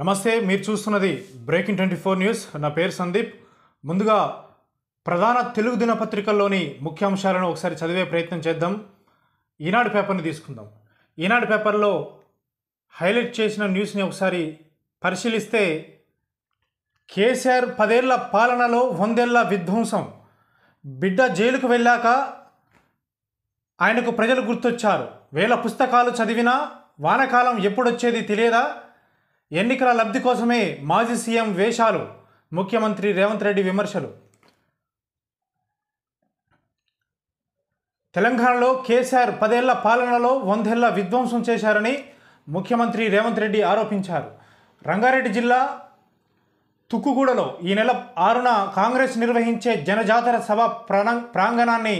నమస్తే మీరు చూస్తున్నది బ్రేకింగ్ ట్వంటీ ఫోర్ న్యూస్ నా పేరు సందీప్ ముందుగా ప్రధాన తెలుగు దినపత్రికల్లోని ముఖ్య అంశాలను ఒకసారి చదివే ప్రయత్నం చేద్దాం ఈనాడు పేపర్ని తీసుకుందాం ఈనాడు పేపర్లో హైలైట్ చేసిన న్యూస్ని ఒకసారి పరిశీలిస్తే కేసీఆర్ పదేళ్ల పాలనలో వందేళ్ల విధ్వంసం బిడ్డ జైలుకు వెళ్ళాక ఆయనకు ప్రజలు గుర్తొచ్చారు వేల పుస్తకాలు చదివినా వానకాలం ఎప్పుడొచ్చేది తెలియదా ఎన్నికల లబ్ధి కోసమే మాజీ సీఎం వేషాలు ముఖ్యమంత్రి రేవంత్ రెడ్డి విమర్శలు తెలంగాణలో కేసీఆర్ పదేళ్ల పాలనలో వందేళ్ల విధ్వంసం చేశారని ముఖ్యమంత్రి రేవంత్ రెడ్డి ఆరోపించారు రంగారెడ్డి జిల్లా తుక్కుగూడలో ఈ నెల ఆరున కాంగ్రెస్ నిర్వహించే జనజాతర సభ ప్రాణ ప్రాంగణాన్ని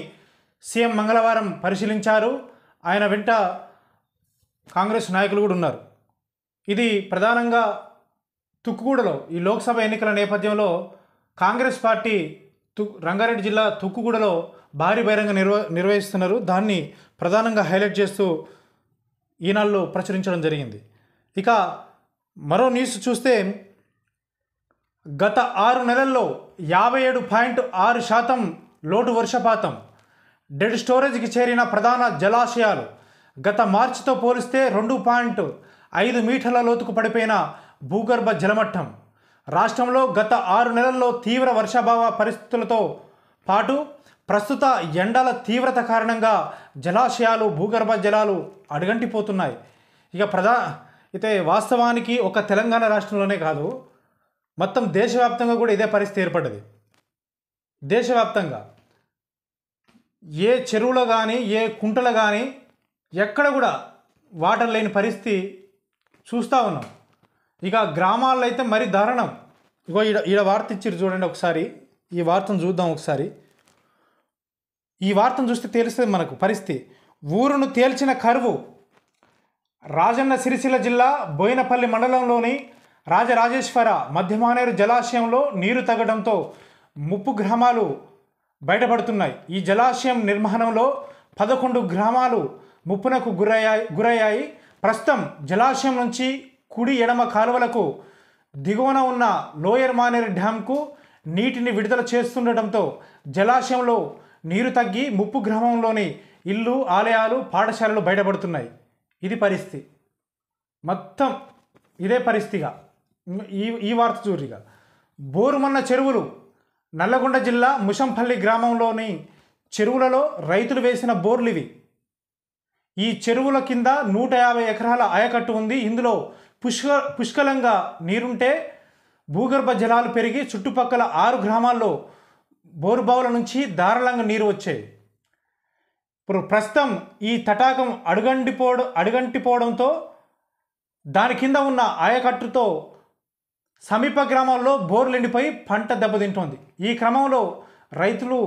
సీఎం మంగళవారం పరిశీలించారు ఆయన వెంట కాంగ్రెస్ నాయకులు కూడా ఉన్నారు ఇది ప్రధానంగా తుక్కుగూడలో ఈ లోక్సభ ఎన్నికల నేపథ్యంలో కాంగ్రెస్ పార్టీ తు రంగారెడ్డి జిల్లా తుక్కుగూడలో భారీ బహిరంగ నిర్వ నిర్వహిస్తున్నారు దాన్ని ప్రధానంగా హైలైట్ చేస్తూ ఈనాళ్ళు ప్రచురించడం జరిగింది ఇక మరో న్యూస్ చూస్తే గత ఆరు నెలల్లో యాభై ఏడు పాయింట్ ఆరు శాతం లోటు వర్షపాతం డెడ్ స్టోరేజ్కి చేరిన ప్రధాన జలాశయాలు గత మార్చితో పోలిస్తే రెండు పాయింట్ ఐదు మీటర్ల లోతుకు పడిపోయిన భూగర్భ జలమట్టం రాష్ట్రంలో గత ఆరు నెలల్లో తీవ్ర వర్షాభావ పరిస్థితులతో పాటు ప్రస్తుత ఎండల తీవ్రత కారణంగా జలాశయాలు భూగర్భ జలాలు అడుగంటిపోతున్నాయి ఇక ప్రధా అయితే వాస్తవానికి ఒక తెలంగాణ రాష్ట్రంలోనే కాదు మొత్తం దేశవ్యాప్తంగా కూడా ఇదే పరిస్థితి ఏర్పడ్డది దేశవ్యాప్తంగా ఏ చెరువులో కానీ ఏ కుంటలో కానీ ఎక్కడ కూడా వాటర్ లేని పరిస్థితి చూస్తూ ఉన్నాం ఇక గ్రామాల్లో అయితే మరీ దారుణం ఇగో ఈడ ఈడ వార్త ఇచ్చిరు చూడండి ఒకసారి ఈ వార్తను చూద్దాం ఒకసారి ఈ వార్తను చూస్తే తెలుస్తుంది మనకు పరిస్థితి ఊరును తేల్చిన కరువు రాజన్న సిరిసిల్ల జిల్లా బోయినపల్లి మండలంలోని రాజరాజేశ్వర మధ్యమానేరు జలాశయంలో నీరు తగ్గడంతో ముప్పు గ్రామాలు బయటపడుతున్నాయి ఈ జలాశయం నిర్మాణంలో పదకొండు గ్రామాలు ముప్పునకు గురయ్యాయి గురయ్యాయి ప్రస్తుతం జలాశయం నుంచి కుడి ఎడమ కాలువలకు దిగువన ఉన్న లోయర్ మానేరి డ్యామ్కు నీటిని విడుదల చేస్తుండటంతో జలాశయంలో నీరు తగ్గి ముప్పు గ్రామంలోని ఇల్లు ఆలయాలు పాఠశాలలు బయటపడుతున్నాయి ఇది పరిస్థితి మొత్తం ఇదే పరిస్థితిగా ఈ ఈ వార్త చూరిగా బోరుమన్న చెరువులు నల్లగొండ జిల్లా ముషంపల్లి గ్రామంలోని చెరువులలో రైతులు వేసిన బోర్లు ఇవి ఈ చెరువుల కింద నూట యాభై ఎకరాల ఆయకట్టు ఉంది ఇందులో పుష్క పుష్కలంగా నీరుంటే భూగర్భ జలాలు పెరిగి చుట్టుపక్కల ఆరు గ్రామాల్లో బోరుబావుల నుంచి ధారాళంగా నీరు వచ్చాయి ఇప్పుడు ప్రస్తుతం ఈ తటాకం అడుగంటిపోవడం అడుగంటిపోవడంతో దాని కింద ఉన్న ఆయకట్టుతో సమీప గ్రామాల్లో బోర్లు ఎండిపోయి పంట దెబ్బతింటోంది ఈ క్రమంలో రైతులు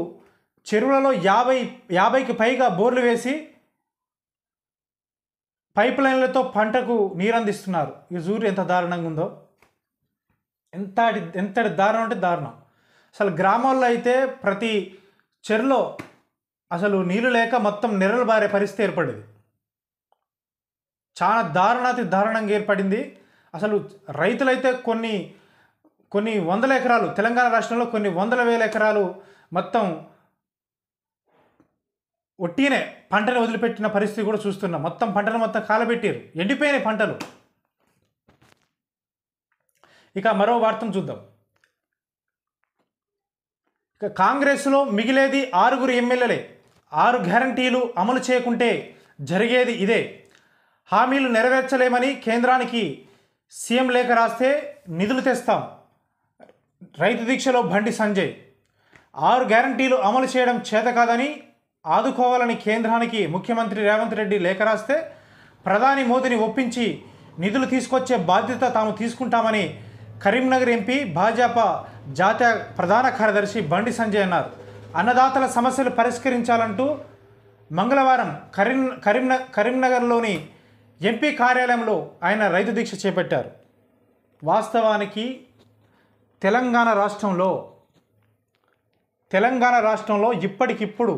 చెరువులలో యాభై యాభైకి పైగా బోర్లు వేసి పైప్ లైన్లతో పంటకు అందిస్తున్నారు ఈ జూరు ఎంత దారుణంగా ఉందో ఎంతటి ఎంతటి దారుణం అంటే దారుణం అసలు గ్రామాల్లో అయితే ప్రతి చెరులో అసలు నీళ్ళు లేక మొత్తం నెరలు బారే పరిస్థితి ఏర్పడింది చాలా దారుణాతి దారుణంగా ఏర్పడింది అసలు రైతులైతే కొన్ని కొన్ని వందల ఎకరాలు తెలంగాణ రాష్ట్రంలో కొన్ని వందల వేల ఎకరాలు మొత్తం ఒట్టినే పంటను వదిలిపెట్టిన పరిస్థితి కూడా చూస్తున్నాం మొత్తం పంటను మొత్తం కాలబెట్టారు ఎండిపోయినాయి పంటలు ఇక మరో వార్తను చూద్దాం ఇక కాంగ్రెస్లో మిగిలేది ఆరుగురు ఎమ్మెల్యేలే ఆరు గ్యారంటీలు అమలు చేయకుంటే జరిగేది ఇదే హామీలు నెరవేర్చలేమని కేంద్రానికి సీఎం లేఖ రాస్తే నిధులు తెస్తాం రైతు దీక్షలో బండి సంజయ్ ఆరు గ్యారంటీలు అమలు చేయడం చేత కాదని ఆదుకోవాలని కేంద్రానికి ముఖ్యమంత్రి రేవంత్ రెడ్డి లేఖ రాస్తే ప్రధాని మోదీని ఒప్పించి నిధులు తీసుకొచ్చే బాధ్యత తాము తీసుకుంటామని కరీంనగర్ ఎంపీ భాజపా జాతీయ ప్రధాన కార్యదర్శి బండి సంజయ్ అన్నారు అన్నదాతల సమస్యలు పరిష్కరించాలంటూ మంగళవారం కరీం కరీంన కరీంనగర్లోని ఎంపీ కార్యాలయంలో ఆయన రైతు దీక్ష చేపట్టారు వాస్తవానికి తెలంగాణ రాష్ట్రంలో తెలంగాణ రాష్ట్రంలో ఇప్పటికిప్పుడు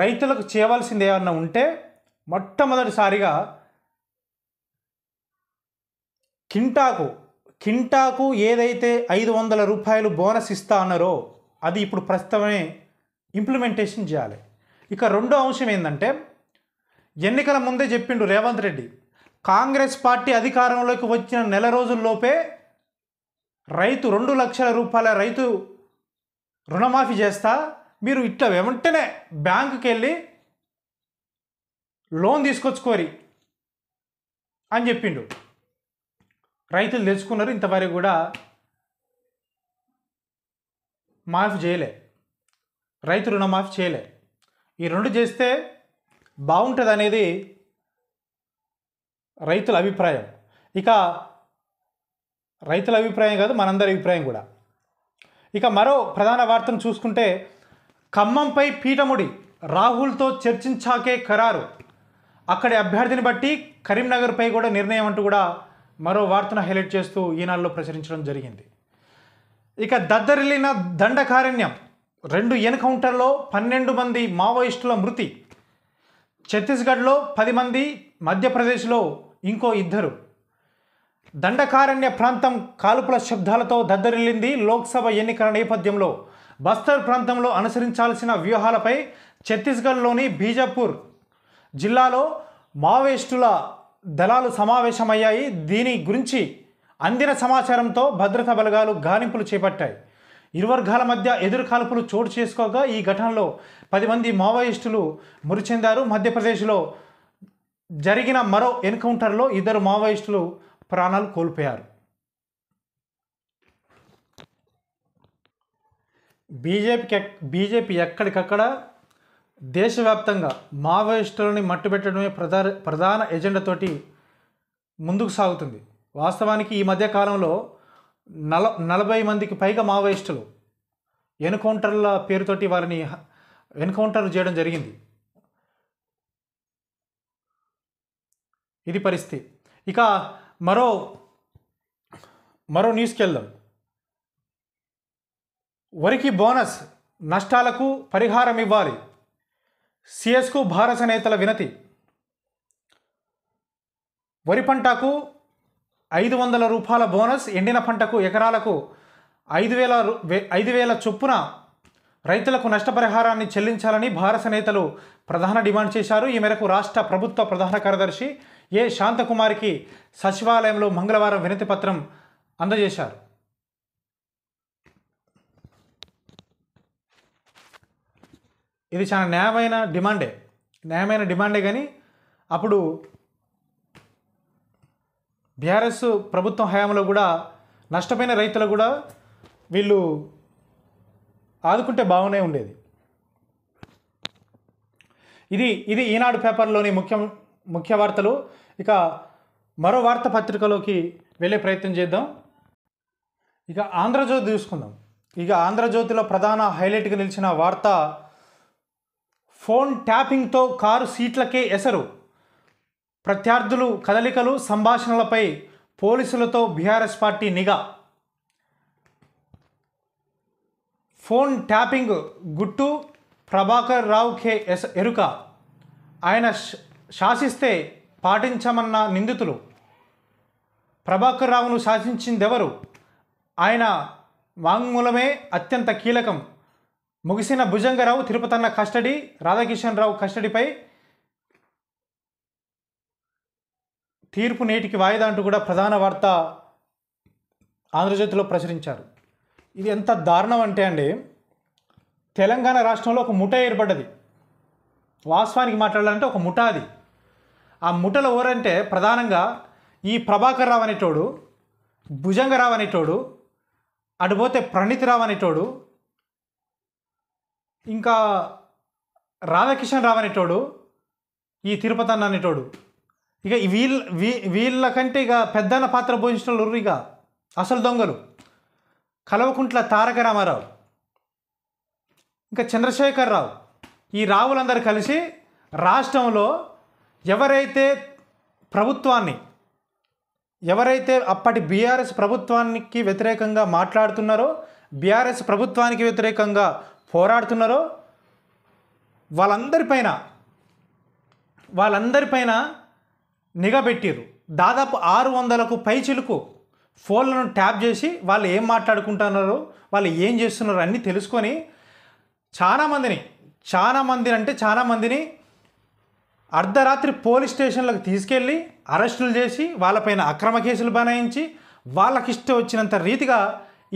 రైతులకు చేయవలసింది ఏమన్నా ఉంటే మొట్టమొదటిసారిగా కింటాకు కింటాకు ఏదైతే ఐదు వందల రూపాయలు బోనస్ ఇస్తా అన్నారో అది ఇప్పుడు ప్రస్తుతమే ఇంప్లిమెంటేషన్ చేయాలి ఇక రెండో అంశం ఏంటంటే ఎన్నికల ముందే చెప్పిండు రేవంత్ రెడ్డి కాంగ్రెస్ పార్టీ అధికారంలోకి వచ్చిన నెల రోజుల్లోపే రైతు రెండు లక్షల రూపాయల రైతు రుణమాఫీ చేస్తా మీరు ఇట్లా వెంటనే బ్యాంకుకి వెళ్ళి లోన్ తీసుకొచ్చుకోరి అని చెప్పిండు రైతులు తెచ్చుకున్నారు ఇంతవరకు కూడా మాఫీ చేయలే రైతు రుణమాఫీ చేయలే ఈ రెండు చేస్తే బాగుంటుంది అనేది రైతుల అభిప్రాయం ఇక రైతుల అభిప్రాయం కాదు మనందరి అభిప్రాయం కూడా ఇక మరో ప్రధాన వార్తను చూసుకుంటే ఖమ్మంపై పీఠముడి రాహుల్తో చర్చించాకే ఖరారు అక్కడి అభ్యర్థిని బట్టి కరీంనగర్పై కూడా నిర్ణయం అంటూ కూడా మరో వార్తను హైలైట్ చేస్తూ ఈనాడులో ప్రచురించడం జరిగింది ఇక దద్దరిల్లిన దండకారణ్యం రెండు ఎన్కౌంటర్లో పన్నెండు మంది మావోయిస్టుల మృతి ఛత్తీస్గఢ్లో పది మంది మధ్యప్రదేశ్లో ఇంకో ఇద్దరు దండకారణ్య ప్రాంతం కాల్పుల శబ్దాలతో దద్దరిల్లింది లోక్సభ ఎన్నికల నేపథ్యంలో బస్తర్ ప్రాంతంలో అనుసరించాల్సిన వ్యూహాలపై ఛత్తీస్గఢ్లోని బీజాపూర్ జిల్లాలో మావోయిస్టుల దళాలు సమావేశమయ్యాయి దీని గురించి అందిన సమాచారంతో భద్రతా బలగాలు గాలింపులు చేపట్టాయి ఇరు వర్గాల మధ్య ఎదురుకాల్పులు చోటు చేసుకోగా ఈ ఘటనలో పది మంది మావోయిస్టులు మృతి చెందారు మధ్యప్రదేశ్లో జరిగిన మరో ఎన్కౌంటర్లో ఇద్దరు మావోయిస్టులు ప్రాణాలు కోల్పోయారు బీజేపీకి బీజేపీ ఎక్కడికక్కడ దేశవ్యాప్తంగా మావోయిస్టులని మట్టుబెట్టడమే ప్రధాన ప్రధాన ఎజెండాతోటి ముందుకు సాగుతుంది వాస్తవానికి ఈ మధ్యకాలంలో నల నలభై మందికి పైగా మావోయిస్టులు ఎన్కౌంటర్ల పేరుతోటి వారిని ఎన్కౌంటర్ చేయడం జరిగింది ఇది పరిస్థితి ఇక మరో మరో న్యూస్కి వెళ్దాం వరికి బోనస్ నష్టాలకు పరిహారం ఇవ్వాలి సిఎస్కు భారత నేతల వినతి వరి పంటకు ఐదు వందల రూపాయల బోనస్ ఎండిన పంటకు ఎకరాలకు ఐదు వేల ఐదు వేల చొప్పున రైతులకు నష్టపరిహారాన్ని చెల్లించాలని భారత నేతలు ప్రధాన డిమాండ్ చేశారు ఈ మేరకు రాష్ట్ర ప్రభుత్వ ప్రధాన కార్యదర్శి ఏ శాంతకుమారికి సచివాలయంలో మంగళవారం వినతి పత్రం అందజేశారు ఇది చాలా న్యాయమైన డిమాండే న్యాయమైన డిమాండే కానీ అప్పుడు బీఆర్ఎస్ ప్రభుత్వం హయాంలో కూడా నష్టపోయిన రైతులు కూడా వీళ్ళు ఆదుకుంటే బాగునే ఉండేది ఇది ఇది ఈనాడు పేపర్లోని ముఖ్యం ముఖ్య వార్తలు ఇక మరో వార్త పత్రికలోకి వెళ్ళే ప్రయత్నం చేద్దాం ఇక ఆంధ్రజ్యోతి చూసుకుందాం ఇక ఆంధ్రజ్యోతిలో ప్రధాన హైలైట్గా నిలిచిన వార్త ఫోన్ ట్యాపింగ్తో కారు సీట్లకే ఎసరు ప్రత్యర్థులు కదలికలు సంభాషణలపై పోలీసులతో బీఆర్ఎస్ పార్టీ నిఘా ఫోన్ ట్యాపింగ్ గుట్టు ప్రభాకర్ రావు కే ఎస్ ఎరుక ఆయన శాసిస్తే పాటించమన్న నిందితులు ప్రభాకర్ రావును శాసించిందెవరు ఆయన వాంగ్మూలమే అత్యంత కీలకం ముగిసిన భుజంగరావు తిరుపతన్న కస్టడీ రాధాకిషన్ రావు కస్టడీపై తీర్పు నేటికి వాయిదా అంటూ కూడా ప్రధాన వార్త ఆంధ్రజ్యోతిలో ప్రచురించారు ఇది ఎంత దారుణం అంటే అండి తెలంగాణ రాష్ట్రంలో ఒక ముఠ ఏర్పడ్డది వాస్తవానికి మాట్లాడాలంటే ఒక ముఠ అది ఆ ముఠల ఎవరంటే ప్రధానంగా ఈ ప్రభాకర్ రావు అనేటోడు భుజంగరావు అనేటోడు అటుపోతే ప్రణీత్ రావు అనేటోడు ఇంకా రాధాకిషన్ రావు అనేటోడు ఈ తిరుపతి అన్న అనేటోడు ఇక వీళ్ళ వీ వీళ్ళ కంటే ఇక పెద్దన్న పాత్ర పోషించిన వాళ్ళు ఇక అసలు దొంగలు కలవకుంట్ల తారక రామారావు ఇంకా చంద్రశేఖర్ రావు ఈ రావులందరూ కలిసి రాష్ట్రంలో ఎవరైతే ప్రభుత్వాన్ని ఎవరైతే అప్పటి బీఆర్ఎస్ ప్రభుత్వానికి వ్యతిరేకంగా మాట్లాడుతున్నారో బీఆర్ఎస్ ప్రభుత్వానికి వ్యతిరేకంగా పోరాడుతున్నారో వాళ్ళందరిపైన వాళ్ళందరిపైన నిఘా పెట్టారు దాదాపు ఆరు వందలకు పై చిలుకు ఫోన్లను ట్యాప్ చేసి వాళ్ళు ఏం మాట్లాడుకుంటున్నారో వాళ్ళు ఏం చేస్తున్నారో అన్నీ తెలుసుకొని చాలామందిని చాలామందిని అంటే చాలామందిని అర్ధరాత్రి పోలీస్ స్టేషన్లకు తీసుకెళ్ళి అరెస్టులు చేసి వాళ్ళపైన అక్రమ కేసులు బనాయించి వాళ్ళకి ఇష్టం వచ్చినంత రీతిగా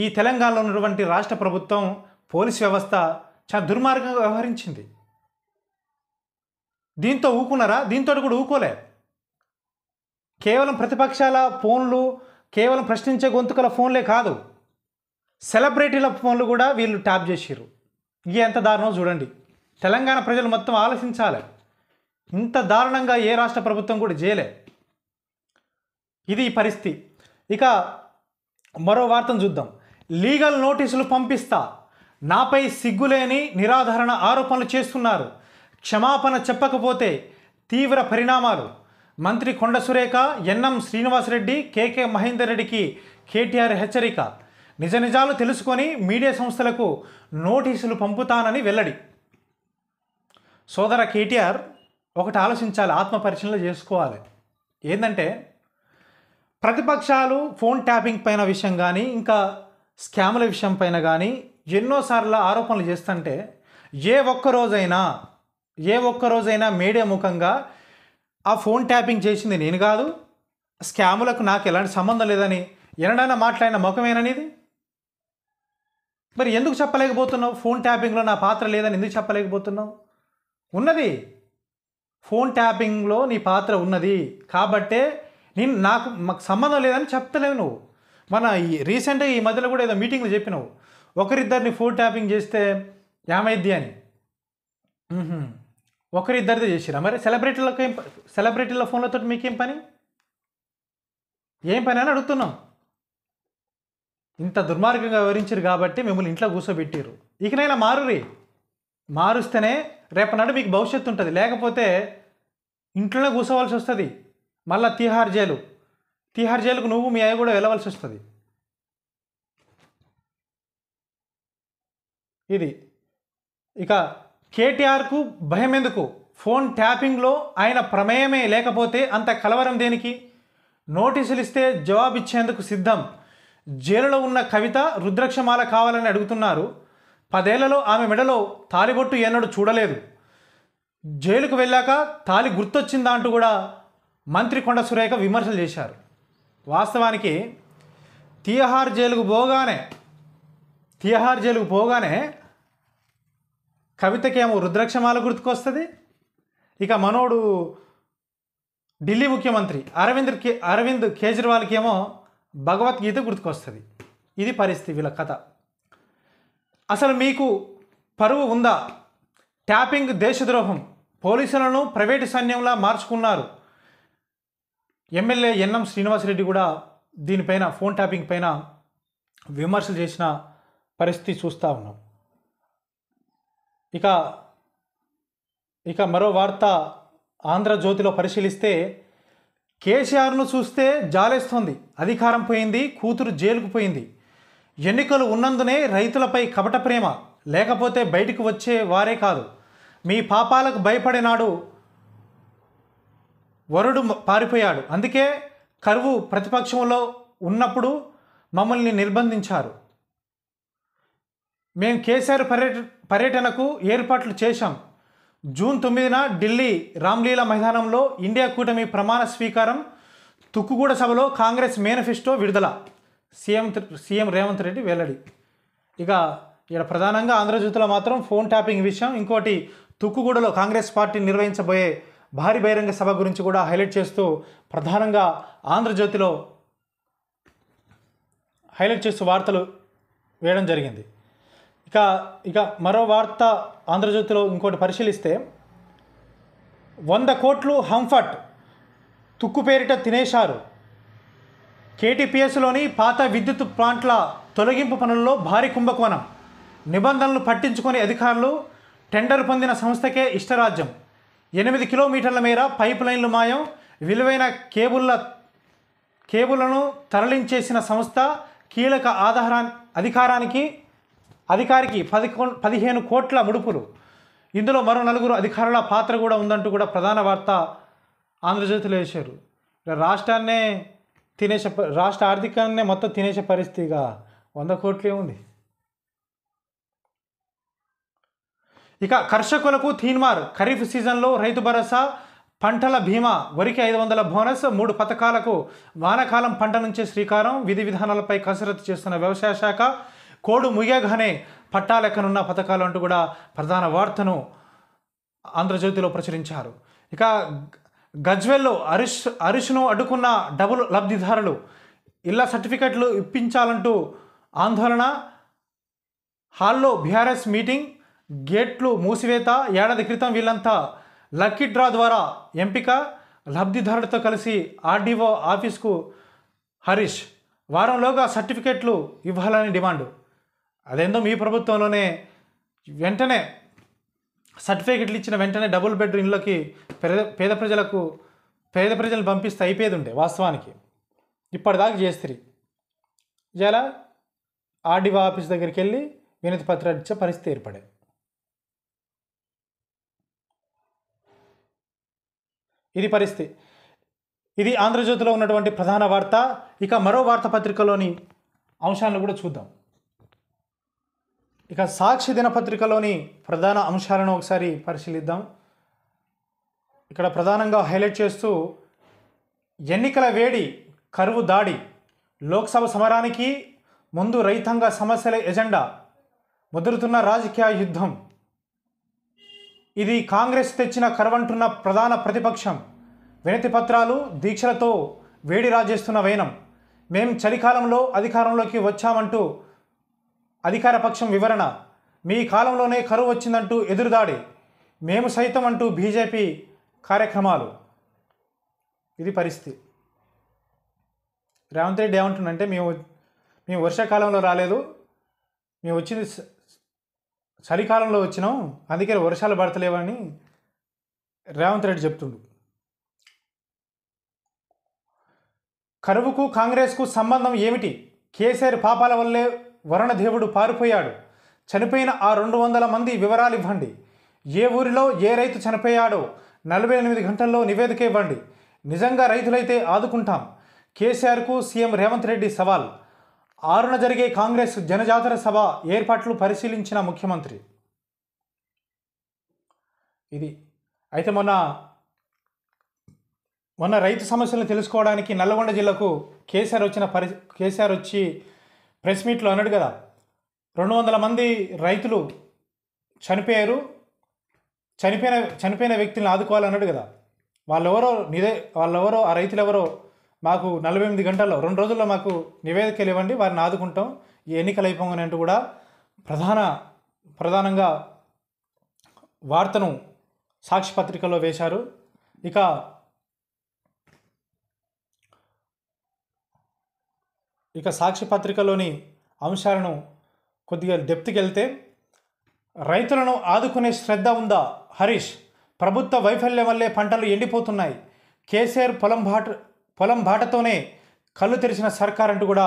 ఈ తెలంగాణలో ఉన్నటువంటి రాష్ట్ర ప్రభుత్వం పోలీస్ వ్యవస్థ చాలా దుర్మార్గంగా వ్యవహరించింది దీంతో ఊకున్నారా దీంతో కూడా ఊకోలే కేవలం ప్రతిపక్షాల ఫోన్లు కేవలం ప్రశ్నించే గొంతుకల ఫోన్లే కాదు సెలబ్రిటీల ఫోన్లు కూడా వీళ్ళు ట్యాప్ చేసిర్రు ఇక ఎంత దారుణం చూడండి తెలంగాణ ప్రజలు మొత్తం ఆలోచించాలి ఇంత దారుణంగా ఏ రాష్ట్ర ప్రభుత్వం కూడా చేయలే ఇది ఈ పరిస్థితి ఇక మరో వార్తను చూద్దాం లీగల్ నోటీసులు పంపిస్తా నాపై సిగ్గులేని నిరాధారణ ఆరోపణలు చేస్తున్నారు క్షమాపణ చెప్పకపోతే తీవ్ర పరిణామాలు మంత్రి కొండ సురేఖ ఎన్ఎం శ్రీనివాసరెడ్డి కెకె మహేందర్ రెడ్డికి కేటీఆర్ హెచ్చరిక నిజ నిజాలు తెలుసుకొని మీడియా సంస్థలకు నోటీసులు పంపుతానని వెల్లడి సోదర కేటీఆర్ ఒకటి ఆలోచించాలి పరిశీలన చేసుకోవాలి ఏంటంటే ప్రతిపక్షాలు ఫోన్ ట్యాపింగ్ పైన విషయం కానీ ఇంకా స్కాముల విషయం పైన కానీ ఎన్నోసార్లు ఆరోపణలు చేస్తుంటే ఏ ఒక్కరోజైనా ఏ ఒక్కరోజైనా మీడియా ముఖంగా ఆ ఫోన్ ట్యాపింగ్ చేసింది నేను కాదు స్కాములకు నాకు ఎలాంటి సంబంధం లేదని ఎన్నడైనా మాట్లాడిన ముఖమేననేది మరి ఎందుకు చెప్పలేకపోతున్నావు ఫోన్ ట్యాపింగ్లో నా పాత్ర లేదని ఎందుకు చెప్పలేకపోతున్నావు ఉన్నది ఫోన్ ట్యాపింగ్లో నీ పాత్ర ఉన్నది కాబట్టే నేను నాకు మాకు సంబంధం లేదని చెప్తలేవు నువ్వు మన రీసెంట్గా ఈ మధ్యలో కూడా ఏదో మీటింగ్లో చెప్పినావు ఒకరిద్దరిని ఫోర్ ట్యాపింగ్ చేస్తే ఏమైద్ది అని ఒకరిద్దరిది చేసిరా మరి సెలబ్రిటీలకు ఏం సెలబ్రిటీల ఫోన్లతో మీకేం పని ఏం పని అని అడుగుతున్నాం ఇంత దుర్మార్గంగా వివరించారు కాబట్టి మిమ్మల్ని ఇంట్లో కూర్చోబెట్టారు ఇకనైనా మారురి మారుస్తేనే రేపనాడు మీకు భవిష్యత్తు ఉంటుంది లేకపోతే ఇంట్లోనే కూర్చోవలసి వస్తుంది మళ్ళీ తీహార్ జైలు తీహార్ జైలుకు నువ్వు మీ అయ్య కూడా వెళ్ళవలసి వస్తుంది ఇది ఇక కేటీఆర్కు భయం ఎందుకు ఫోన్ ట్యాపింగ్లో ఆయన ప్రమేయమే లేకపోతే అంత కలవరం దేనికి నోటీసులు ఇస్తే జవాబిచ్చేందుకు సిద్ధం జైలులో ఉన్న కవిత రుద్రక్షమాల కావాలని అడుగుతున్నారు పదేళ్లలో ఆమె మెడలో తాలిబొట్టు ఏనాడు చూడలేదు జైలుకు వెళ్ళాక తాలి గుర్తొచ్చిందా అంటూ కూడా మంత్రి కొండ సురేఖ విమర్శలు చేశారు వాస్తవానికి తీహార్ జైలుకు పోగానే తీహార్ జైలుకు పోగానే కవితకేమో రుద్రక్షమాల గుర్తుకొస్తుంది ఇక మనోడు ఢిల్లీ ముఖ్యమంత్రి అరవింద్ కే అరవింద్ కేజ్రీవాల్కి ఏమో భగవద్గీత గుర్తుకొస్తుంది ఇది పరిస్థితి వీళ్ళ కథ అసలు మీకు పరువు ఉందా ట్యాపింగ్ దేశద్రోహం పోలీసులను ప్రైవేటు సైన్యంలా మార్చుకున్నారు ఎమ్మెల్యే ఎన్ఎం శ్రీనివాసరెడ్డి కూడా దీనిపైన ఫోన్ ట్యాపింగ్ పైన విమర్శలు చేసిన పరిస్థితి చూస్తూ ఉన్నాం ఇక ఇక మరో వార్త ఆంధ్రజ్యోతిలో పరిశీలిస్తే కేసీఆర్ను చూస్తే జాలేస్తోంది అధికారం పోయింది కూతురు జైలుకు పోయింది ఎన్నికలు ఉన్నందునే రైతులపై కపట ప్రేమ లేకపోతే బయటకు వచ్చే వారే కాదు మీ పాపాలకు భయపడినాడు వరుడు పారిపోయాడు అందుకే కరువు ప్రతిపక్షంలో ఉన్నప్పుడు మమ్మల్ని నిర్బంధించారు మేము కేసీఆర్ పర్యట పర్యటనకు ఏర్పాట్లు చేశాం జూన్ తొమ్మిదిన ఢిల్లీ రామ్లీలా మైదానంలో ఇండియా కూటమి ప్రమాణ స్వీకారం తుక్కుగూడ సభలో కాంగ్రెస్ మేనిఫెస్టో విడుదల సీఎం సీఎం రేవంత్ రెడ్డి వెల్లడి ఇక ఇక్కడ ప్రధానంగా ఆంధ్రజ్యోతిలో మాత్రం ఫోన్ ట్యాపింగ్ విషయం ఇంకోటి తుక్కుగూడలో కాంగ్రెస్ పార్టీ నిర్వహించబోయే భారీ బహిరంగ సభ గురించి కూడా హైలైట్ చేస్తూ ప్రధానంగా ఆంధ్రజ్యోతిలో హైలైట్ చేస్తూ వార్తలు వేయడం జరిగింది ఇక ఇక మరో వార్త ఆంధ్రజ్యోతిలో ఇంకోటి పరిశీలిస్తే వంద కోట్లు హంఫర్ట్ తుక్కు పేరిట తినేశారు కేటీపీఎస్లోని పాత విద్యుత్ ప్లాంట్ల తొలగింపు పనుల్లో భారీ కుంభకోణం నిబంధనలు పట్టించుకొని అధికారులు టెండర్ పొందిన సంస్థకే ఇష్టరాజ్యం ఎనిమిది కిలోమీటర్ల మేర పైప్ లైన్లు మాయం విలువైన కేబుల్ల కేబుళ్లను తరలించేసిన సంస్థ కీలక ఆధారా అధికారానికి అధికారికి పది పదిహేను కోట్ల ముడుపులు ఇందులో మరో నలుగురు అధికారుల పాత్ర కూడా ఉందంటూ కూడా ప్రధాన వార్త ఆంధ్రజ్యోతిలో వేశారు రాష్ట్రాన్నే తినేసే రాష్ట్ర ఆర్థికాన్నే మొత్తం తినేసే పరిస్థితిగా వంద కోట్లే ఉంది ఇక కర్షకులకు థీన్మార్ ఖరీఫ్ సీజన్లో రైతు భరోసా పంటల బీమా వరికి ఐదు వందల బోనస్ మూడు పథకాలకు వానకాలం పంట నుంచే శ్రీకారం విధి విధానాలపై కసరత్తు చేస్తున్న వ్యవసాయ శాఖ కోడు ముగియగానే పట్టాలెక్కనున్న పథకాలు అంటూ కూడా ప్రధాన వార్తను ఆంధ్రజ్యోతిలో ప్రచురించారు ఇక గజ్వెల్లో అరిష్ అరిష్ను అడ్డుకున్న డబుల్ లబ్ధిదారులు ఇళ్ల సర్టిఫికెట్లు ఇప్పించాలంటూ ఆందోళన హాల్లో బీఆర్ఎస్ మీటింగ్ గేట్లు మూసివేత ఏడాది క్రితం వీళ్ళంతా లక్కీ డ్రా ద్వారా ఎంపిక లబ్ధిదారులతో కలిసి ఆర్డీఓ ఆఫీస్కు హరీష్ వారంలోగా సర్టిఫికెట్లు ఇవ్వాలని డిమాండు అదేందో మీ ప్రభుత్వంలోనే వెంటనే సర్టిఫికెట్లు ఇచ్చిన వెంటనే డబుల్ బెడ్ ఇళ్ళకి పేద పేద ప్రజలకు పేద ప్రజలను పంపిస్తే అయిపోయేది ఉండే వాస్తవానికి ఇప్పటిదాకా చేస్త్రి ఇలా ఆర్డీఓ ఆఫీస్ దగ్గరికి వెళ్ళి వినతి పత్రాలు ఇచ్చే పరిస్థితి ఏర్పడేది ఇది పరిస్థితి ఇది ఆంధ్రజ్యోతిలో ఉన్నటువంటి ప్రధాన వార్త ఇక మరో వార్తాపత్రికలోని అంశాలను కూడా చూద్దాం ఇక సాక్షి దినపత్రికలోని ప్రధాన అంశాలను ఒకసారి పరిశీలిద్దాం ఇక్కడ ప్రధానంగా హైలైట్ చేస్తూ ఎన్నికల వేడి కరువు దాడి లోక్సభ సమరానికి ముందు రైతాంగ సమస్యల ఎజెండా ముదురుతున్న రాజకీయ యుద్ధం ఇది కాంగ్రెస్ తెచ్చిన కరువంటున్న ప్రధాన ప్రతిపక్షం వినతి పత్రాలు దీక్షలతో వేడి రాజేస్తున్న వైనం మేం చలికాలంలో అధికారంలోకి వచ్చామంటూ అధికార పక్షం వివరణ మీ కాలంలోనే కరువు వచ్చిందంటూ ఎదురుదాడి మేము సైతం అంటూ బీజేపీ కార్యక్రమాలు ఇది పరిస్థితి రేవంత్ రెడ్డి ఏమంటుందంటే మేము మేము వర్షాకాలంలో రాలేదు మేము వచ్చింది చలికాలంలో వచ్చినాం అందుకే వర్షాలు పడతలేవని రేవంత్ రెడ్డి చెప్తుండు కరువుకు కాంగ్రెస్కు సంబంధం ఏమిటి కేసీఆర్ పాపాల వల్లే వరుణదేవుడు పారిపోయాడు చనిపోయిన ఆ రెండు వందల మంది వివరాలు ఇవ్వండి ఏ ఊరిలో ఏ రైతు చనిపోయాడో నలభై ఎనిమిది గంటల్లో నివేదిక ఇవ్వండి నిజంగా రైతులైతే ఆదుకుంటాం కేసీఆర్కు సీఎం రేవంత్ రెడ్డి సవాల్ ఆరున జరిగే కాంగ్రెస్ జనజాతర సభ ఏర్పాట్లు పరిశీలించిన ముఖ్యమంత్రి ఇది అయితే మొన్న మొన్న రైతు సమస్యలను తెలుసుకోవడానికి నల్గొండ జిల్లాకు కేసీఆర్ వచ్చిన పరి కేసీఆర్ వచ్చి ప్రెస్ మీట్లో అన్నాడు కదా రెండు వందల మంది రైతులు చనిపోయారు చనిపోయిన చనిపోయిన వ్యక్తులను ఆదుకోవాలన్నాడు కదా వాళ్ళెవరో నిదే వాళ్ళెవరో ఆ రైతులు ఎవరో మాకు నలభై ఎనిమిది గంటల్లో రెండు రోజుల్లో మాకు నివేదికలు ఇవ్వండి వారిని ఆదుకుంటాం ఈ ఎన్నికలు అయిపోగానే అంటూ కూడా ప్రధాన ప్రధానంగా వార్తను సాక్షిపత్రికలో వేశారు ఇక ఇక సాక్షి పత్రికలోని అంశాలను కొద్దిగా డెప్త్కి వెళ్తే రైతులను ఆదుకునే శ్రద్ధ ఉందా హరీష్ ప్రభుత్వ వైఫల్యం వల్లే పంటలు ఎండిపోతున్నాయి కేసీఆర్ పొలం బాట పొలం బాటతోనే కళ్ళు తెరిచిన సర్కార్ అంటూ కూడా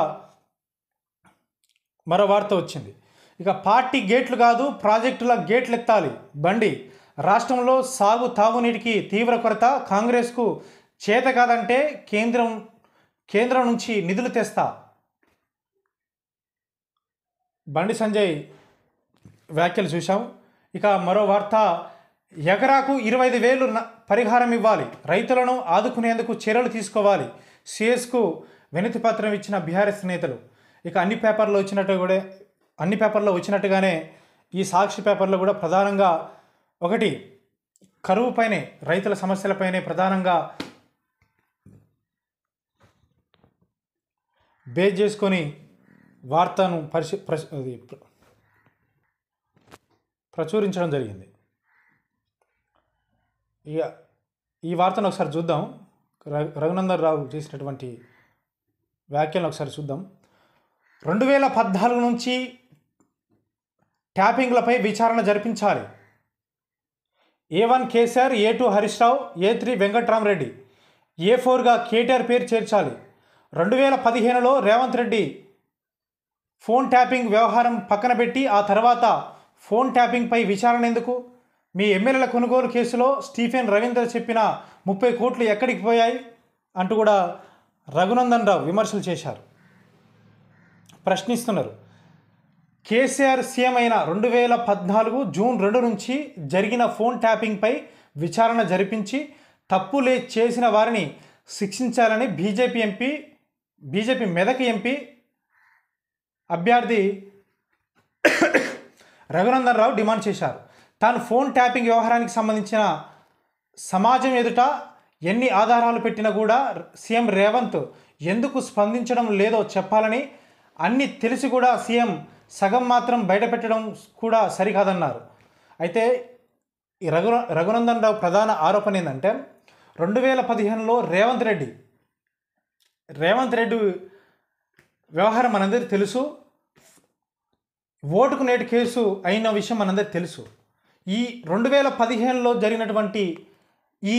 మరో వార్త వచ్చింది ఇక పార్టీ గేట్లు కాదు ప్రాజెక్టుల గేట్లు ఎత్తాలి బండి రాష్ట్రంలో సాగు తాగునీటికి తీవ్ర కొరత కాంగ్రెస్కు చేత కాదంటే కేంద్రం కేంద్రం నుంచి నిధులు తెస్తా బండి సంజయ్ వ్యాఖ్యలు చూసాం ఇక మరో వార్త ఎకరాకు ఇరవై ఐదు వేలు పరిహారం ఇవ్వాలి రైతులను ఆదుకునేందుకు చర్యలు తీసుకోవాలి సిఎస్కు వినతి పత్రం ఇచ్చిన బీఆర్ఎస్ నేతలు ఇక అన్ని పేపర్లు వచ్చినట్టు కూడా అన్ని పేపర్లో వచ్చినట్టుగానే ఈ సాక్షి పేపర్లో కూడా ప్రధానంగా ఒకటి కరువుపైనే రైతుల సమస్యలపైనే ప్రధానంగా బేస్ చేసుకొని వార్తను పరిశీ ప్రచురించడం జరిగింది ఇక ఈ వార్తను ఒకసారి చూద్దాం రఘునందన్ రావు చేసినటువంటి వ్యాఖ్యలను ఒకసారి చూద్దాం రెండు వేల పద్నాలుగు నుంచి ట్యాపింగ్లపై విచారణ జరిపించాలి A one KCR A two Harish Rao A three Venkatramareddy A ఫోర్గా కేటీఆర్ పేరు చేర్చాలి రెండు వేల పదిహేనులో రేవంత్ రెడ్డి ఫోన్ ట్యాపింగ్ వ్యవహారం పక్కన పెట్టి ఆ తర్వాత ఫోన్ ట్యాపింగ్పై విచారణ ఎందుకు మీ ఎమ్మెల్యేల కొనుగోలు కేసులో స్టీఫెన్ రవీంద్ర చెప్పిన ముప్పై కోట్లు ఎక్కడికి పోయాయి అంటూ కూడా రఘునందన్ రావు విమర్శలు చేశారు ప్రశ్నిస్తున్నారు కేసీఆర్ సీఎం అయిన రెండు వేల పద్నాలుగు జూన్ రెండు నుంచి జరిగిన ఫోన్ ట్యాపింగ్పై విచారణ జరిపించి తప్పులే చేసిన వారిని శిక్షించాలని BJP MP BJP Medak MP అభ్యర్థి రఘునందన్ రావు డిమాండ్ చేశారు తాను ఫోన్ ట్యాపింగ్ వ్యవహారానికి సంబంధించిన సమాజం ఎదుట ఎన్ని ఆధారాలు పెట్టినా కూడా సీఎం రేవంత్ ఎందుకు స్పందించడం లేదో చెప్పాలని అన్ని తెలిసి కూడా సీఎం సగం మాత్రం బయటపెట్టడం కూడా సరికాదన్నారు అయితే ఈ రఘు రఘునందన్ రావు ప్రధాన ఆరోపణ ఏంటంటే రెండు వేల పదిహేనులో రేవంత్ రెడ్డి రేవంత్ రెడ్డి వ్యవహారం మనందరికీ తెలుసు ఓటుకు నేటి కేసు అయిన విషయం మనందరికి తెలుసు ఈ రెండు వేల పదిహేనులో జరిగినటువంటి ఈ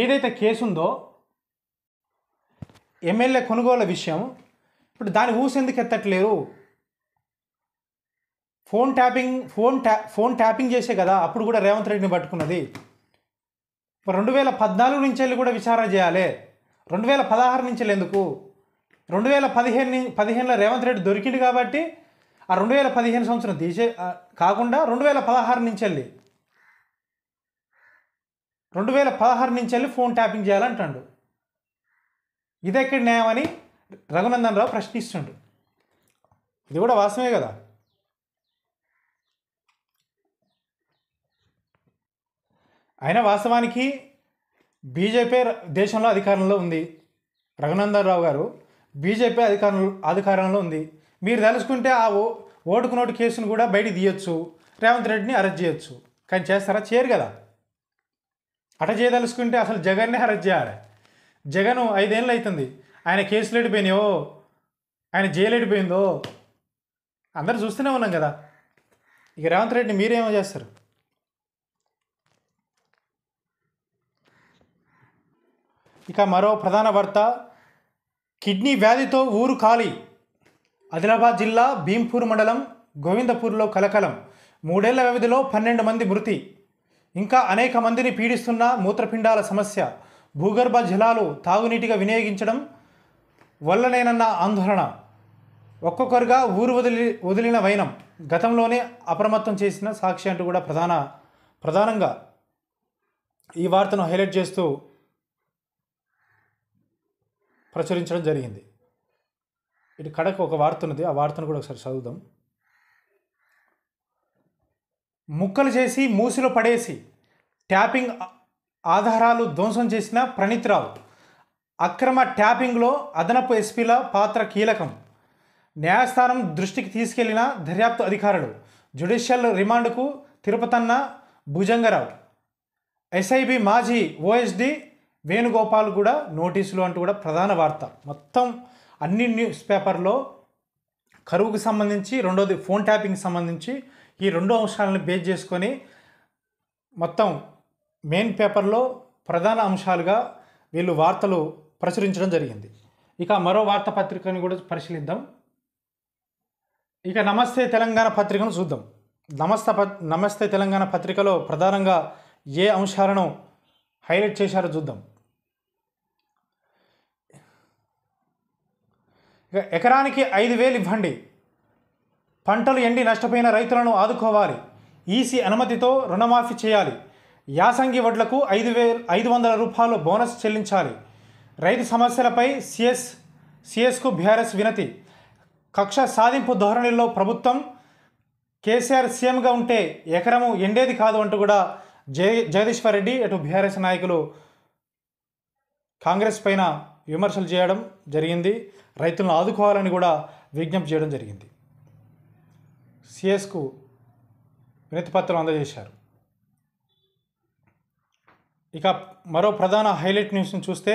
ఏదైతే కేసు ఉందో ఎమ్మెల్యే కొనుగోలు విషయం ఇప్పుడు దాని ఊసెందుకు ఎత్తట్లేరు ఫోన్ ట్యాపింగ్ ఫోన్ ట్యా ఫోన్ ట్యాపింగ్ చేసే కదా అప్పుడు కూడా రేవంత్ రెడ్డిని పట్టుకున్నది రెండు వేల పద్నాలుగు నుంచి వెళ్ళి కూడా విచారణ చేయాలి రెండు వేల పదహారు నుంచి ఎందుకు రెండు వేల పదిహేను పదిహేనులో రేవంత్ రెడ్డి దొరికింది కాబట్టి ఆ రెండు వేల పదిహేను సంవత్సరం తీసే కాకుండా రెండు వేల పదహారు నుంచి వెళ్ళి రెండు వేల పదహారు నుంచి వెళ్ళి ఫోన్ ట్యాపింగ్ చేయాలంటాడు ఇదెక్కడ న్యాయమని రఘునందన్ రావు ప్రశ్నిస్తుండు ఇది కూడా వాస్తవమే కదా అయినా వాస్తవానికి బీజేపీ దేశంలో అధికారంలో ఉంది రఘునందన్ రావు గారు బీజేపీ అధికార అధికారంలో ఉంది మీరు తెలుసుకుంటే ఆ ఓ ఓటుకు నోటు కేసును కూడా బయట తీయొచ్చు రేవంత్ రెడ్డిని అరెస్ట్ చేయొచ్చు కానీ చేస్తారా చేయరు కదా అట చేయదలుచుకుంటే అసలు జగన్నే అరెస్ట్ చేయాలి జగన్ ఐదేళ్ళు అవుతుంది ఆయన కేసులు ఎడిపోయినాయో ఆయన జైలు ఎడిపోయిందో అందరు చూస్తూనే ఉన్నాం కదా ఇక రేవంత్ రెడ్డిని మీరేమో చేస్తారు ఇక మరో ప్రధాన వార్త కిడ్నీ వ్యాధితో ఊరు ఖాళీ ఆదిలాబాద్ జిల్లా భీంపూర్ మండలం గోవిందపూర్లో కలకలం మూడేళ్ల వ్యవధిలో పన్నెండు మంది మృతి ఇంకా అనేక మందిని పీడిస్తున్న మూత్రపిండాల సమస్య భూగర్భ జలాలు తాగునీటిగా వినియోగించడం వల్లనేనన్న ఆందోళన ఒక్కొక్కరుగా ఊరు వదిలి వదిలిన వైనం గతంలోనే అప్రమత్తం చేసిన సాక్షి అంటూ కూడా ప్రధాన ప్రధానంగా ఈ వార్తను హైలైట్ చేస్తూ ప్రచురించడం జరిగింది ఇటు కడకు ఒక వార్త ఉన్నది ఆ వార్తను కూడా ఒకసారి చదువుదాం ముక్కలు చేసి మూసిలో పడేసి ట్యాపింగ్ ఆధారాలు ధ్వంసం చేసిన ప్రణీత్ రావు అక్రమ ట్యాపింగ్లో అదనపు ఎస్పీల పాత్ర కీలకం న్యాయస్థానం దృష్టికి తీసుకెళ్లిన దర్యాప్తు అధికారులు జ్యుడిషియల్ రిమాండ్కు తిరుపతన్న భుజంగరావు ఎస్ఐబి మాజీ ఓఎస్డి వేణుగోపాల్ కూడా నోటీసులు అంటూ కూడా ప్రధాన వార్త మొత్తం అన్ని న్యూస్ పేపర్లో కరువుకు సంబంధించి రెండోది ఫోన్ ట్యాపింగ్కి సంబంధించి ఈ రెండు అంశాలను బేస్ చేసుకొని మొత్తం మెయిన్ పేపర్లో ప్రధాన అంశాలుగా వీళ్ళు వార్తలు ప్రచురించడం జరిగింది ఇక మరో పత్రికను కూడా పరిశీలిద్దాం ఇక నమస్తే తెలంగాణ పత్రికను చూద్దాం నమస్తే నమస్తే తెలంగాణ పత్రికలో ప్రధానంగా ఏ అంశాలను హైలైట్ చేశారో చూద్దాం ఎకరానికి ఐదు వేలు ఇవ్వండి పంటలు ఎండి నష్టపోయిన రైతులను ఆదుకోవాలి ఈసీ అనుమతితో రుణమాఫీ చేయాలి యాసంగి వడ్లకు ఐదు వేలు ఐదు వందల రూపాయలు బోనస్ చెల్లించాలి రైతు సమస్యలపై సిఎస్ సిఎస్కు బీఆర్ఎస్ వినతి కక్ష సాధింపు ధోరణిలో ప్రభుత్వం కేసీఆర్ సీఎంగా ఉంటే ఎకరము ఎండేది కాదు అంటూ కూడా జయ జగదీశ్వర్ రెడ్డి అటు బీఆర్ఎస్ నాయకులు కాంగ్రెస్ పైన విమర్శలు చేయడం జరిగింది రైతులను ఆదుకోవాలని కూడా విజ్ఞప్తి చేయడం జరిగింది సిఎస్కు వినతిపత్రం అందజేశారు ఇక మరో ప్రధాన హైలైట్ న్యూస్ని చూస్తే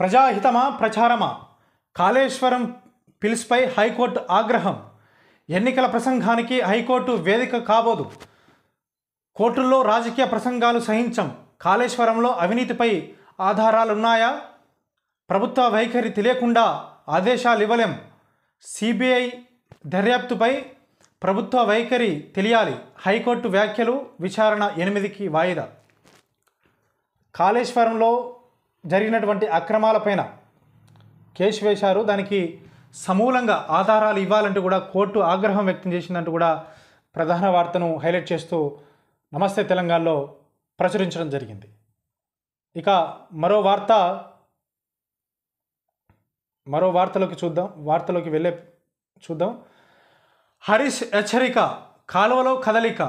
ప్రజాహితమా ప్రచారమా కాళేశ్వరం పిల్స్పై హైకోర్టు ఆగ్రహం ఎన్నికల ప్రసంగానికి హైకోర్టు వేదిక కాబోదు కోర్టుల్లో రాజకీయ ప్రసంగాలు సహించం కాళేశ్వరంలో అవినీతిపై ఆధారాలున్నాయా ప్రభుత్వ వైఖరి తెలియకుండా ఆదేశాలు ఇవ్వలేం సిబిఐ దర్యాప్తుపై ప్రభుత్వ వైఖరి తెలియాలి హైకోర్టు వ్యాఖ్యలు విచారణ ఎనిమిదికి వాయిదా కాళేశ్వరంలో జరిగినటువంటి అక్రమాలపైన కేసు వేశారు దానికి సమూలంగా ఆధారాలు ఇవ్వాలంటూ కూడా కోర్టు ఆగ్రహం వ్యక్తం చేసిందంటూ కూడా ప్రధాన వార్తను హైలైట్ చేస్తూ నమస్తే తెలంగాణలో ప్రచురించడం జరిగింది ఇక మరో వార్త మరో వార్తలోకి చూద్దాం వార్తలోకి వెళ్ళే చూద్దాం హరీష్ హెచ్చరిక కాలువలో కదలిక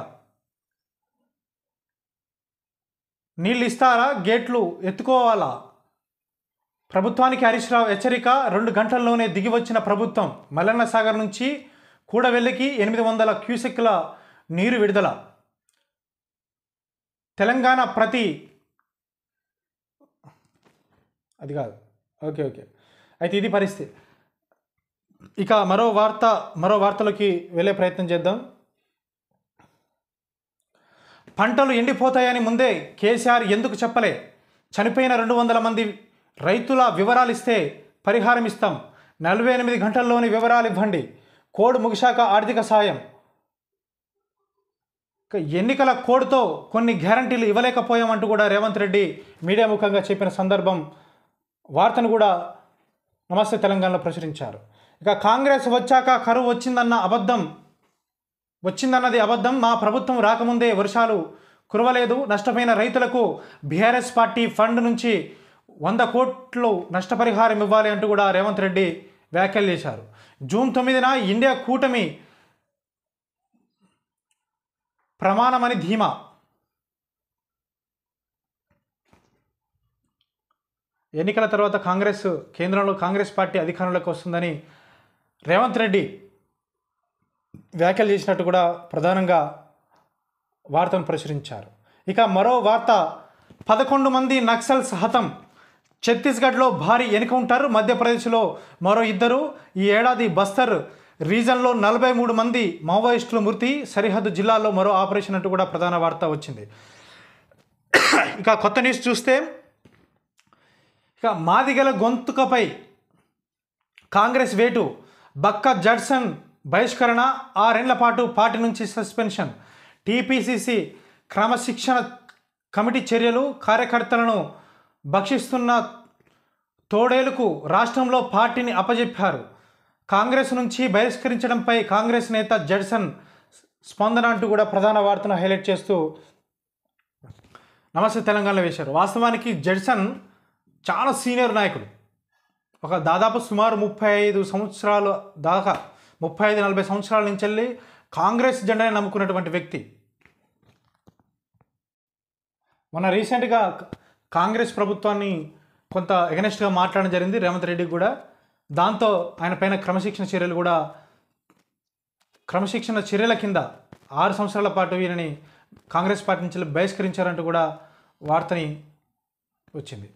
నీళ్ళు ఇస్తారా గేట్లు ఎత్తుకోవాలా ప్రభుత్వానికి హరీష్ రావు హెచ్చరిక రెండు గంటల్లోనే దిగి వచ్చిన ప్రభుత్వం మల్లన్న సాగర్ నుంచి కూడవెల్లికి ఎనిమిది వందల క్యూసెక్ల నీరు విడుదల తెలంగాణ ప్రతి అది కాదు ఓకే ఓకే అయితే ఇది పరిస్థితి ఇక మరో వార్త మరో వార్తలోకి వెళ్ళే ప్రయత్నం చేద్దాం పంటలు ఎండిపోతాయని ముందే కేసీఆర్ ఎందుకు చెప్పలే చనిపోయిన రెండు వందల మంది రైతుల వివరాలు ఇస్తే పరిహారం ఇస్తాం నలభై ఎనిమిది గంటల్లోని వివరాలు ఇవ్వండి కోడ్ ముగిశాక ఆర్థిక సాయం ఎన్నికల కోడ్తో కొన్ని గ్యారంటీలు ఇవ్వలేకపోయామంటూ కూడా రేవంత్ రెడ్డి మీడియా ముఖంగా చెప్పిన సందర్భం వార్తను కూడా నమస్తే తెలంగాణలో ప్రచురించారు ఇక కాంగ్రెస్ వచ్చాక కరువు వచ్చిందన్న అబద్ధం వచ్చిందన్నది అబద్ధం మా ప్రభుత్వం రాకముందే వర్షాలు కురవలేదు నష్టపోయిన రైతులకు బీఆర్ఎస్ పార్టీ ఫండ్ నుంచి వంద కోట్లు నష్టపరిహారం ఇవ్వాలి అంటూ కూడా రేవంత్ రెడ్డి వ్యాఖ్యలు చేశారు జూన్ తొమ్మిదిన ఇండియా కూటమి ప్రమాణమని ధీమా ఎన్నికల తర్వాత కాంగ్రెస్ కేంద్రంలో కాంగ్రెస్ పార్టీ అధికారంలోకి వస్తుందని రేవంత్ రెడ్డి వ్యాఖ్యలు చేసినట్టు కూడా ప్రధానంగా వార్తను ప్రచురించారు ఇక మరో వార్త పదకొండు మంది నక్సల్ సహతం ఛత్తీస్గఢ్లో భారీ ఎన్నికౌంటర్ మధ్యప్రదేశ్లో మరో ఇద్దరు ఈ ఏడాది బస్తర్ రీజన్లో నలభై మూడు మంది మావోయిస్టులు మృతి సరిహద్దు జిల్లాలో మరో ఆపరేషన్ అంటూ కూడా ప్రధాన వార్త వచ్చింది ఇక కొత్త న్యూస్ చూస్తే ఇక మాదిగల గొంతుకపై కాంగ్రెస్ వేటు బక్క జడ్సన్ బహిష్కరణ ఆరేళ్ల పాటు పార్టీ నుంచి సస్పెన్షన్ టీపీసీసీ క్రమశిక్షణ కమిటీ చర్యలు కార్యకర్తలను భక్షిస్తున్న తోడేలకు రాష్ట్రంలో పార్టీని అప్పజెప్పారు కాంగ్రెస్ నుంచి బహిష్కరించడంపై కాంగ్రెస్ నేత జడ్సన్ స్పందన అంటూ కూడా ప్రధాన వార్తను హైలైట్ చేస్తూ నమస్తే తెలంగాణలో వేశారు వాస్తవానికి జడ్సన్ చాలా సీనియర్ నాయకుడు ఒక దాదాపు సుమారు ముప్పై ఐదు సంవత్సరాలు దాకా ముప్పై ఐదు నలభై సంవత్సరాల నుంచి వెళ్ళి కాంగ్రెస్ జెండాని నమ్ముకున్నటువంటి వ్యక్తి మొన్న రీసెంట్గా కాంగ్రెస్ ప్రభుత్వాన్ని కొంత ఎగనెస్ట్గా మాట్లాడడం జరిగింది రేవంత్ రెడ్డికి కూడా దాంతో ఆయన పైన క్రమశిక్షణ చర్యలు కూడా క్రమశిక్షణ చర్యల కింద ఆరు సంవత్సరాల పాటు ఈయనని కాంగ్రెస్ పార్టీ నుంచి బహిష్కరించారంటూ కూడా వార్తని వచ్చింది